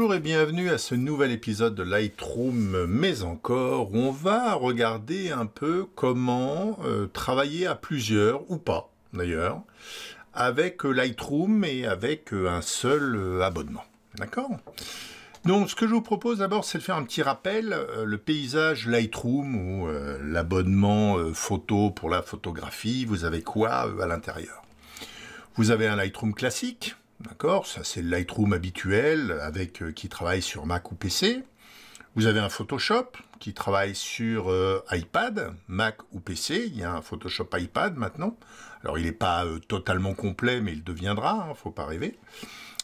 Bonjour et bienvenue à ce nouvel épisode de Lightroom, mais encore, où on va regarder un peu comment euh, travailler à plusieurs, ou pas d'ailleurs, avec euh, Lightroom et avec euh, un seul abonnement. D'accord donc ce que je vous propose d'abord c'est de faire un petit rappel, le paysage Lightroom ou l'abonnement photo pour la photographie, vous avez quoi à l'intérieur Vous avez un Lightroom classique, D'accord Ça, c'est le Lightroom habituel avec, euh, qui travaille sur Mac ou PC. Vous avez un Photoshop qui travaille sur euh, iPad, Mac ou PC. Il y a un Photoshop iPad maintenant. Alors, il n'est pas euh, totalement complet, mais il deviendra, ne hein, faut pas rêver.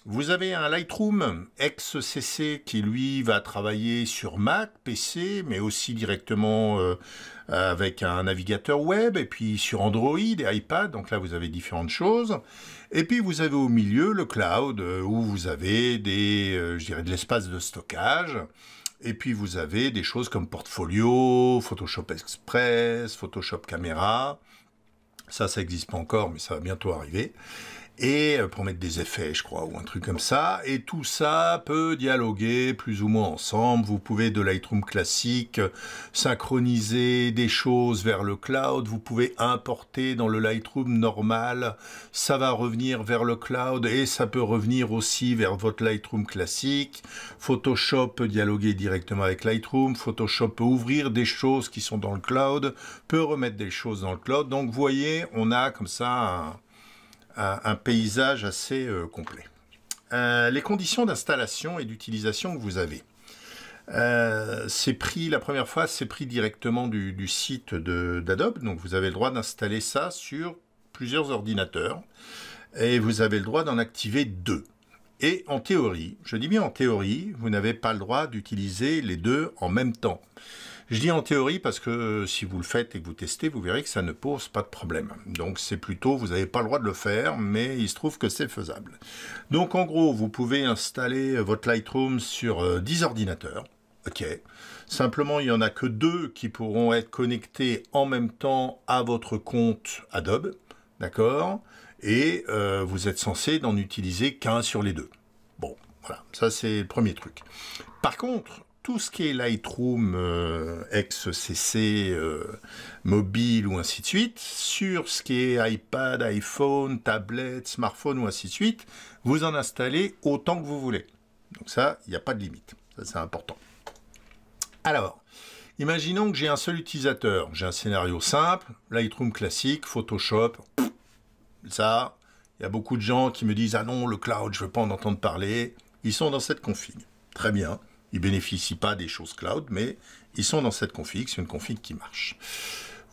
Vous avez un Lightroom XCC qui, lui, va travailler sur Mac, PC, mais aussi directement euh, avec un navigateur web, et puis sur Android et iPad, donc là, vous avez différentes choses. Et puis, vous avez au milieu le cloud, euh, où vous avez des, euh, je dirais, de l'espace de stockage. Et puis vous avez des choses comme Portfolio, Photoshop Express, Photoshop Camera. Ça, ça n'existe pas encore, mais ça va bientôt arriver et euh, pour mettre des effets, je crois, ou un truc comme ça. Et tout ça peut dialoguer plus ou moins ensemble. Vous pouvez de Lightroom classique euh, synchroniser des choses vers le cloud. Vous pouvez importer dans le Lightroom normal. Ça va revenir vers le cloud et ça peut revenir aussi vers votre Lightroom classique. Photoshop peut dialoguer directement avec Lightroom. Photoshop peut ouvrir des choses qui sont dans le cloud, peut remettre des choses dans le cloud. Donc, vous voyez, on a comme ça un, paysage assez euh, complet. Euh, les conditions d'installation et d'utilisation que vous avez. Euh, c'est pris, la première fois, c'est pris directement du, du site d'Adobe. Donc vous avez le droit d'installer ça sur plusieurs ordinateurs et vous avez le droit d'en activer deux. Et en théorie, je dis bien en théorie, vous n'avez pas le droit d'utiliser les deux en même temps. Je dis en théorie parce que euh, si vous le faites et que vous testez, vous verrez que ça ne pose pas de problème. Donc c'est plutôt, vous n'avez pas le droit de le faire, mais il se trouve que c'est faisable. Donc en gros, vous pouvez installer euh, votre Lightroom sur 10 euh, ordinateurs. OK. Simplement, il n'y en a que deux qui pourront être connectés en même temps à votre compte Adobe. D'accord Et vous êtes censé n'en utiliser qu'un sur les deux. Bon, voilà, ça c'est le premier truc. Par contre, tout ce qui est Lightroom, euh, XCC, euh, mobile ou ainsi de suite, sur ce qui est iPad, iPhone, tablette, smartphone ou ainsi de suite, vous en installez autant que vous voulez. Donc ça, il n'y a pas de limite. Ça, c'est important. Alors, imaginons que j'ai un seul utilisateur. J'ai un scénario simple, Lightroom classique, Photoshop. Ça, il y a beaucoup de gens qui me disent « Ah non, le cloud, je ne veux pas en entendre parler. » Ils sont dans cette config. Très bien. Ils bénéficient pas des choses cloud, mais ils sont dans cette config, c'est une config qui marche.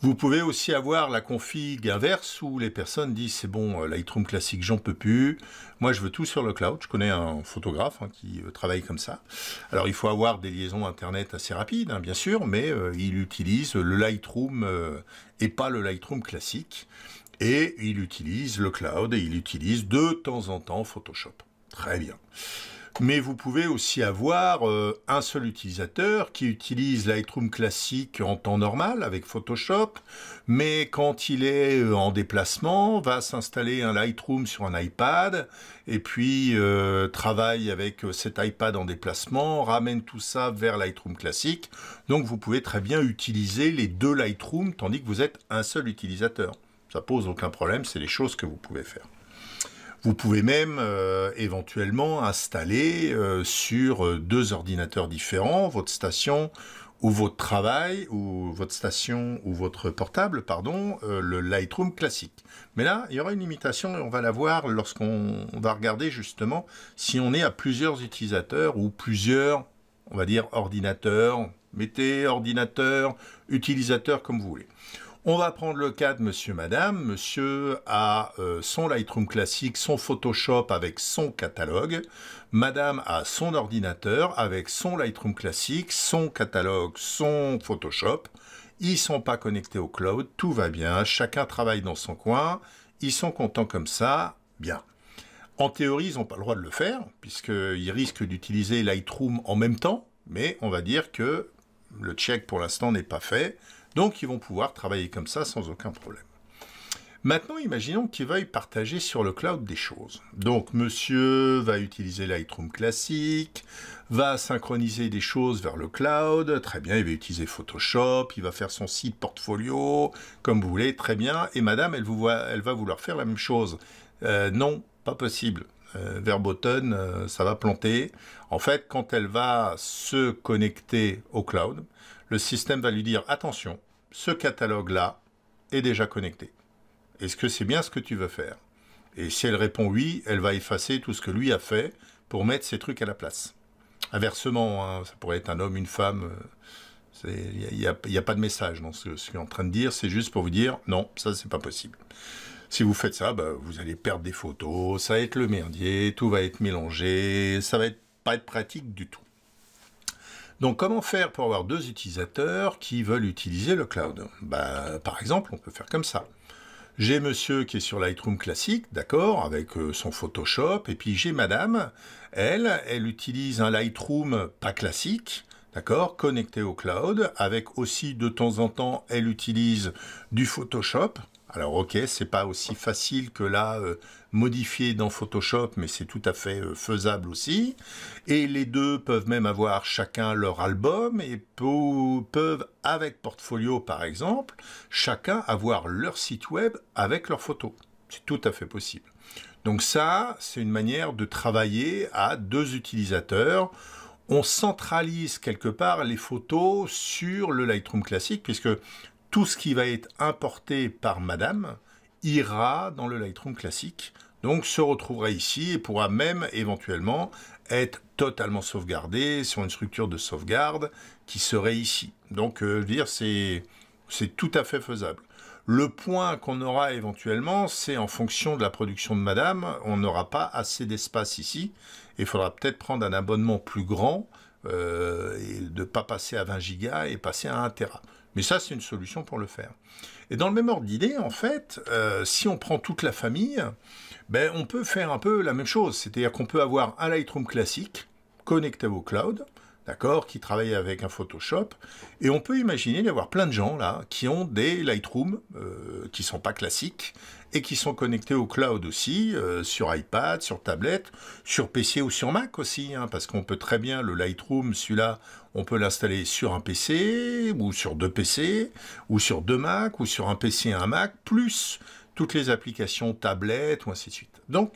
Vous pouvez aussi avoir la config inverse où les personnes disent c'est bon, euh, Lightroom classique, j'en peux plus. Moi, je veux tout sur le cloud. Je connais un photographe hein, qui euh, travaille comme ça. Alors, il faut avoir des liaisons Internet assez rapides, hein, bien sûr, mais euh, il utilise le Lightroom et pas le Lightroom classique. Et il utilise le cloud et il utilise de temps en temps Photoshop. Très bien mais vous pouvez aussi avoir euh, un seul utilisateur qui utilise Lightroom classique en temps normal avec Photoshop, mais quand il est euh, en déplacement, va s'installer un Lightroom sur un iPad et puis euh, travaille avec cet iPad en déplacement, ramène tout ça vers Lightroom classique. Donc vous pouvez très bien utiliser les deux Lightroom tandis que vous êtes un seul utilisateur. Ça pose aucun problème, c'est les choses que vous pouvez faire. Vous pouvez même euh, éventuellement installer euh, sur euh, deux ordinateurs différents votre station ou votre travail ou votre station ou votre portable, pardon, le Lightroom classique. Mais là, il y aura une limitation et on va la voir lorsqu'on va regarder justement si on est à plusieurs utilisateurs ou plusieurs, on va dire, ordinateurs. Mettez ordinateur, utilisateur comme vous voulez. On va prendre le cas de monsieur, madame. Monsieur a euh, son Lightroom classique, son Photoshop avec son catalogue. Madame a son ordinateur avec son Lightroom classique, son catalogue, son Photoshop. Ils sont pas connectés au cloud, tout va bien, chacun travaille dans son coin, ils sont contents comme ça, bien. En théorie, ils n'ont pas le droit de le faire, puisqu'ils risquent d'utiliser Lightroom en même temps, mais on va dire que le check pour l'instant n'est pas fait. Donc ils vont pouvoir travailler comme ça sans aucun problème. Maintenant, imaginons qu'il veuillent partager sur le cloud des choses. Donc, monsieur va utiliser Lightroom classique, va synchroniser des choses vers le cloud. Très bien, il va utiliser Photoshop, il va faire son site portfolio, comme vous voulez, très bien. Et madame, elle, va vouloir faire la même chose. Euh, non, pas possible. Euh, vers euh, ça va planter. En fait, quand elle va se connecter au cloud, le système va lui dire attention, ce catalogue-là est déjà connecté. Est-ce que c'est bien ce que tu veux faire Et si elle répond oui, elle va effacer tout ce que lui a fait pour mettre ses trucs à la place. Inversement, hein, ça pourrait être un homme, une femme. Euh, il n'y a, pas de message dans ce que je suis en train de dire, c'est juste pour vous dire non, ça c'est pas possible. Si vous faites ça, bah, vous allez perdre des photos, ça va être le merdier, tout va être mélangé, ça va pas être pratique du tout. Donc comment faire pour avoir deux utilisateurs qui veulent utiliser le cloud Bah Par exemple, on peut faire comme ça. J'ai monsieur qui est sur Lightroom classique, d'accord, avec euh, son Photoshop, et puis j'ai madame, elle, elle utilise un Lightroom pas classique, d'accord, connecté au cloud, avec aussi de temps en temps, elle utilise du Photoshop, alors ok, c'est pas aussi facile que là, euh, modifier dans Photoshop, mais c'est tout à fait euh, faisable aussi. Et les deux peuvent même avoir chacun leur album et peuvent, avec Portfolio par exemple, chacun avoir leur site web avec leurs photos. C'est tout à fait possible. Donc ça, c'est une manière de travailler à deux utilisateurs on centralise quelque part les photos sur le Lightroom classique, puisque tout ce qui va être importé par madame ira dans le Lightroom classique, donc se retrouvera ici et pourra même éventuellement être totalement sauvegardé sur une structure de sauvegarde qui serait ici. Donc euh, dire c'est c'est tout à fait faisable. Le point qu'on aura éventuellement, c'est en fonction de la production de madame, on n'aura pas assez d'espace ici. Il faudra peut-être prendre un abonnement plus grand euh, et de ne pas passer à 20 gigas et passer à 1 Tera. Mais ça, c'est une solution pour le faire. Et dans le même ordre d'idée, en fait, euh, si on prend toute la famille, ben, on peut faire un peu la même chose. C'est-à-dire qu'on peut avoir un Lightroom classique connecté au cloud, d'accord, qui travaillent avec un Photoshop. Et on peut imaginer y avoir plein de gens là qui ont des Lightroom euh, qui sont pas classiques et qui sont connectés au cloud aussi, euh, sur iPad, sur tablette, sur PC ou sur Mac aussi, hein, parce qu'on peut très bien le Lightroom, celui-là, on peut l'installer sur un PC ou sur deux PC ou sur deux Mac ou sur un PC et un Mac, plus toutes les applications tablette, ou ainsi de suite. Donc,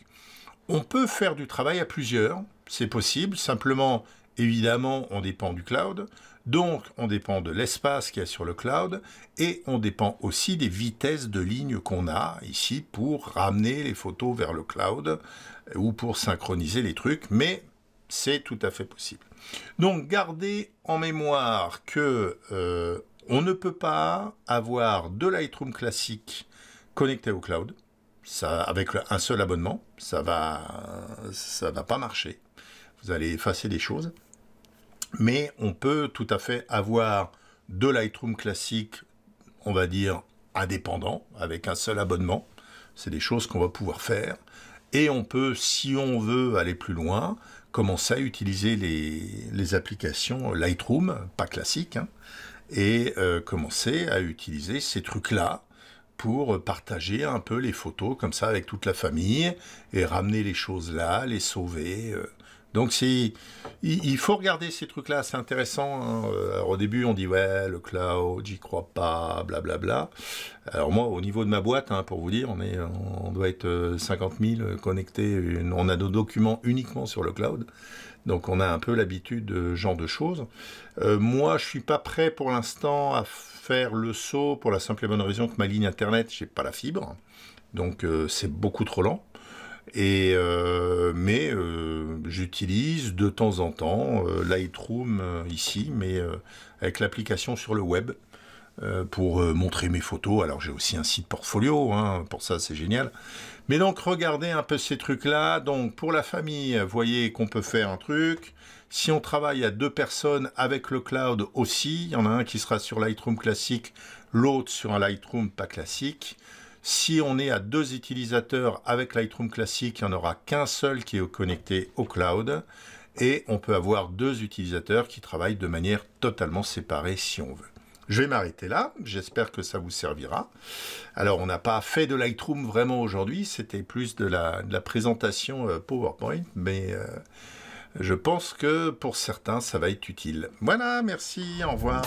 on peut faire du travail à plusieurs, c'est possible, simplement Évidemment, on dépend du cloud, donc on dépend de l'espace qu'il y a sur le cloud, et on dépend aussi des vitesses de ligne qu'on a ici pour ramener les photos vers le cloud euh, ou pour synchroniser les trucs, mais c'est tout à fait possible. Donc gardez en mémoire que euh, on ne peut pas avoir de Lightroom classique connecté au cloud. Ça, avec un seul abonnement, ça va, ça va pas marcher. Vous allez effacer des choses mais on peut tout à fait avoir de Lightroom classique, on va dire indépendant, avec un seul abonnement. C'est des choses qu'on va pouvoir faire. Et on peut, si on veut aller plus loin, commencer à utiliser les, applications Lightroom, pas classique, hein, et euh, commencer à utiliser ces trucs-là pour partager un peu les photos comme ça avec toute la famille et ramener les choses là, les sauver. Euh, donc il, faut regarder ces trucs-là, c'est intéressant. Hein. Euh, au début, on dit ouais, le cloud, j'y crois pas, blablabla. Bla, bla. Alors moi, au niveau de ma boîte, hein, pour vous dire, on doit être 50 euh, 000 connectés. on a nos documents uniquement sur le cloud, donc on a un peu l'habitude de ce genre de choses. Euh, moi, je suis pas prêt pour l'instant à faire le saut pour la simple et bonne raison que ma ligne internet, j'ai pas la fibre, donc c'est beaucoup trop lent. Euh, mais euh, j'utilise de temps en temps euh, Lightroom ici, mais avec l'application sur le web pour montrer mes photos. Alors j'ai aussi un site portfolio, hein, pour ça c'est génial. Mais donc regardez un peu ces trucs-là. Donc pour la famille, voyez qu'on peut faire un truc. Si on travaille à deux personnes avec le cloud aussi, il y en a un qui sera sur Lightroom classique, l'autre sur un Lightroom pas classique. Si on est à deux utilisateurs avec Lightroom classique, il n'y en aura qu'un seul qui est connecté au cloud. Et on peut avoir deux utilisateurs qui travaillent de manière totalement séparée si on veut. Je vais m'arrêter là, j'espère que ça vous servira. Alors on n'a pas fait de Lightroom vraiment aujourd'hui, c'était plus de la, présentation euh, PowerPoint, mais euh, je pense que pour certains ça va être utile. Voilà, merci, au revoir.